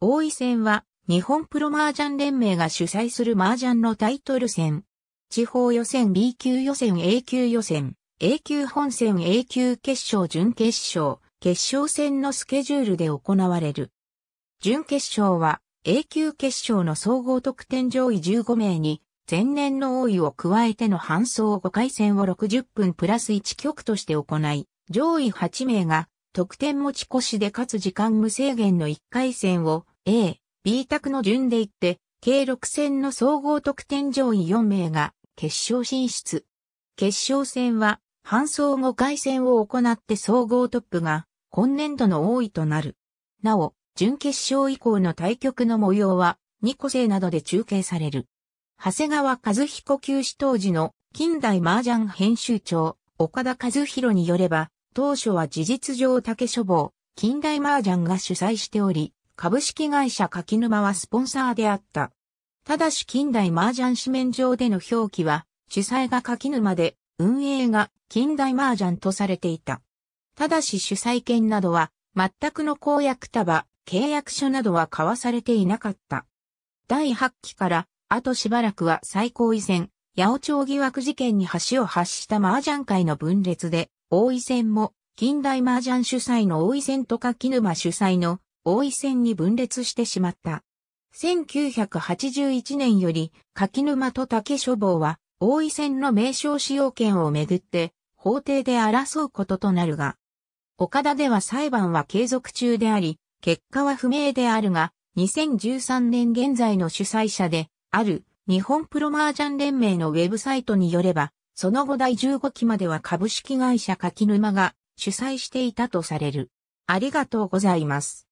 王位戦は日本プロ麻雀連盟が主催する麻雀のタイトル戦。地方予選 B 級予選 A 級予選、A 級本戦 A 級決勝準決勝、決勝戦のスケジュールで行われる。準決勝は A 級決勝の総合得点上位15名に前年の王位を加えての搬送5回戦を60分プラス1局として行い、上位8名が得点持ち越しで勝つ時間無制限の1回戦を A、B 択の順で行って、計6戦の総合得点上位4名が決勝進出。決勝戦は、半送5回戦を行って総合トップが、今年度の多いとなる。なお、準決勝以降の対局の模様は、2個生などで中継される。長谷川和彦休止当時の近代麻雀編集長、岡田和弘によれば、当初は事実上竹書房、近代麻雀が主催しており、株式会社柿沼はスポンサーであった。ただし近代麻雀紙面上での表記は、主催が柿沼で、運営が近代麻雀とされていた。ただし主催権などは、全くの公約束、契約書などは交わされていなかった。第8期から、あとしばらくは最高位戦、八尾町疑惑事件に橋を発した麻雀界の分裂で、大井戦も、近代麻雀主催の大井戦と柿沼主催の王位戦に分裂してしまった。1981年より柿沼と竹書房は王位戦の名称使用権をめぐって法廷で争うこととなるが、岡田では裁判は継続中であり、結果は不明であるが、2013年現在の主催者である日本プロマージャン連盟のウェブサイトによれば、その後第15期までは株式会社柿沼が主催していたとされる。ありがとうございます。